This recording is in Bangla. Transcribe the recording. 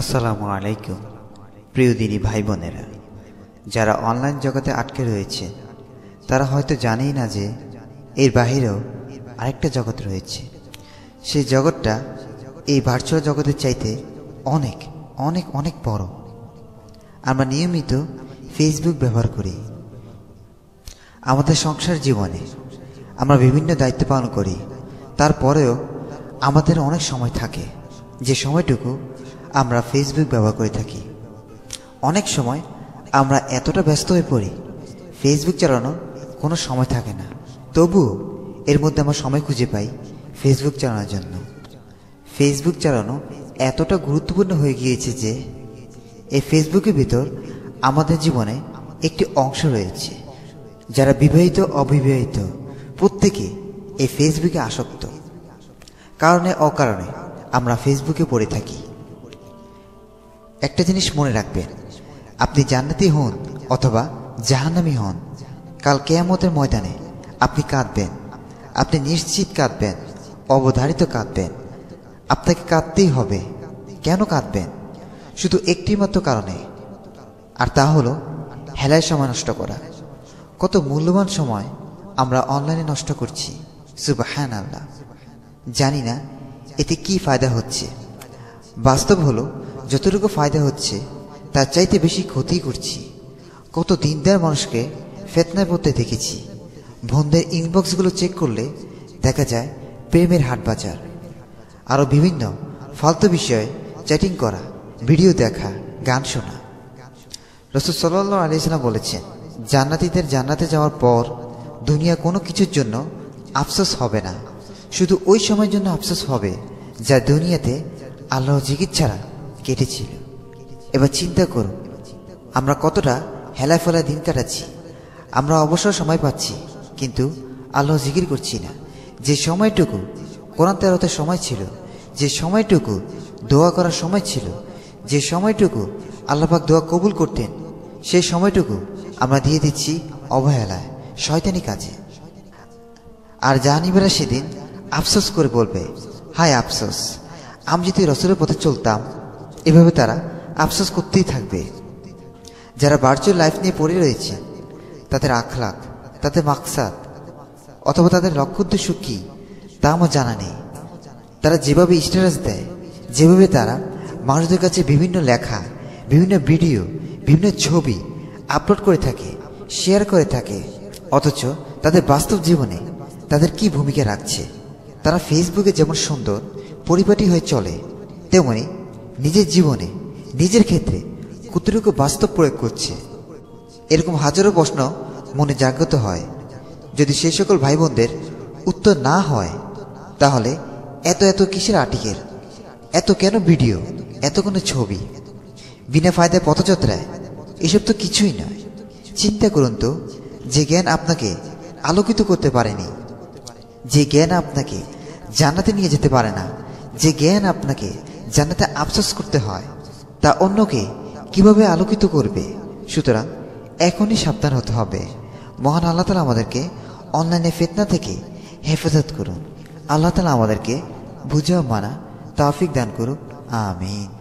আসসালামু আলাইকুম প্রিয় দিনী ভাই বোনেরা যারা অনলাইন জগতে আটকে রয়েছে তারা হয়তো জানেই না যে এর বাহিরেও আরেকটা জগৎ রয়েছে সেই জগৎটা এই ভার্চুয়াল জগতের চাইতে অনেক অনেক অনেক বড় আমরা নিয়মিত ফেসবুক ব্যবহার করি আমাদের সংসার জীবনে আমরা বিভিন্ন দায়িত্ব পালন করি তারপরেও আমাদের অনেক সময় থাকে যে সময়টুকু আমরা ফেসবুক ব্যবহার করে থাকি অনেক সময় আমরা এতটা ব্যস্ত হয়ে পড়ি ফেসবুক চালানোর কোনো সময় থাকে না তবুও এর মধ্যে আমরা সময় খুঁজে পাই ফেসবুক চালানোর জন্য ফেসবুক চালানো এতটা গুরুত্বপূর্ণ হয়ে গিয়েছে যে এই ফেসবুকের ভিতর আমাদের জীবনে একটি অংশ রয়েছে যারা বিবাহিত অবিবাহিত প্রত্যেকে এই ফেসবুকে আসক্ত কারণে অকারণে আমরা ফেসবুকে পড়ে থাকি একটা জিনিস মনে রাখবেন আপনি জান্নাতি হন অথবা জাহান্নামি হন কাল কেয়ামতের ময়দানে আপনি কাঁদবেন আপনি নিশ্চিত কাঁদবেন অবধারিত কাঁদবেন আপনাকে কাঁদতেই হবে কেন কাঁদবেন শুধু একটি মাত্র কারণে আর তা হলো হেলায় সময় নষ্ট করা কত মূল্যবান সময় আমরা অনলাইনে নষ্ট করছি সুবাহান আল্লাহ জানি না এতে কি ফায়দা হচ্ছে বাস্তব হলো যতটুকু ফায়দা হচ্ছে তার চাইতে বেশি ক্ষতি করছি কত দিনদার মানুষকে ফেতনায় পড়তে দেখেছি বন্ধের ইনবক্সগুলো চেক করলে দেখা যায় প্রেমের হাট বাজার আরও বিভিন্ন ফালতু বিষয়ে চ্যাটিং করা ভিডিও দেখা গান শোনা রসদ সাল্লাহ আলিয়াল্লাম বলেছেন জান্নাতিদের জান্নাতে যাওয়ার পর দুনিয়া কোনো কিছুর জন্য আফসোস হবে না শুধু ওই সময়ের জন্য আফসোস হবে যা দুনিয়াতে আল্লাহ জিকির ছাড়া কেটেছিল এবার চিন্তা করুন আমরা কতটা ফেলা দিন কাটাচ্ছি আমরা অবসর সময় পাচ্ছি কিন্তু আল্লাহ জিকির করছি না যে সময়টুকু কোরআন তেরতে সময় ছিল যে সময়টুকু দোয়া করার সময় ছিল যে সময়টুকু আল্লাহাক দোয়া কবুল করতেন সেই সময়টুকু আমরা দিয়ে দিচ্ছি অবহেলায় শয়তানি কাজে আর জাহানিবেরা সেদিন আফসোস করে বলবে হায় আফসোস আমি যদি রসুলের পথে চলতাম এভাবে তারা আফসোস করতেই থাকবে যারা ভার্চুয়াল লাইফ নিয়ে পড়ে রয়েছে তাদের আখলাক তাদের মাকসাদ অথবা তাদের লক্ষ্য উদ্দেশ্য কী তা আমার জানা নেই তারা যেভাবে স্ট্যাটাস দেয় যেভাবে তারা মানুষদের কাছে বিভিন্ন লেখা বিভিন্ন ভিডিও বিভিন্ন ছবি আপলোড করে থাকে শেয়ার করে থাকে অথচ তাদের বাস্তব জীবনে তাদের কি ভূমিকা রাখছে তারা ফেসবুকে যেমন সুন্দর পরিপাটি হয়ে চলে তেমনি নিজের জীবনে নিজের ক্ষেত্রে কতটুকু বাস্তব প্রয়োগ করছে এরকম হাজারো প্রশ্ন মনে জাগ্রত হয় যদি সেই সকল ভাই বোনদের উত্তর না হয় তাহলে এত এত কিসের আর্টিকেল এত কেন ভিডিও এত কোনো ছবি বিনা ফায়দায় পথযাত্রায় এসব তো কিছুই নয় চিন্তা করুন তো যে জ্ঞান আপনাকে আলোকিত করতে পারেনি যে জ্ঞান আপনাকে জানাতে নিয়ে যেতে পারে না যে জ্ঞান আপনাকে জান্নাতে আফসোস করতে হয় তা অন্যকে কিভাবে আলোকিত করবে সুতরাং এখনই সাবধান হতে হবে মহান আল্লাহ তালা আমাদেরকে অনলাইনে ফেতনা থেকে হেফাজত করুন আল্লাহ তালা আমাদেরকে বুঝা মানা তাফিক দান করুক আমিন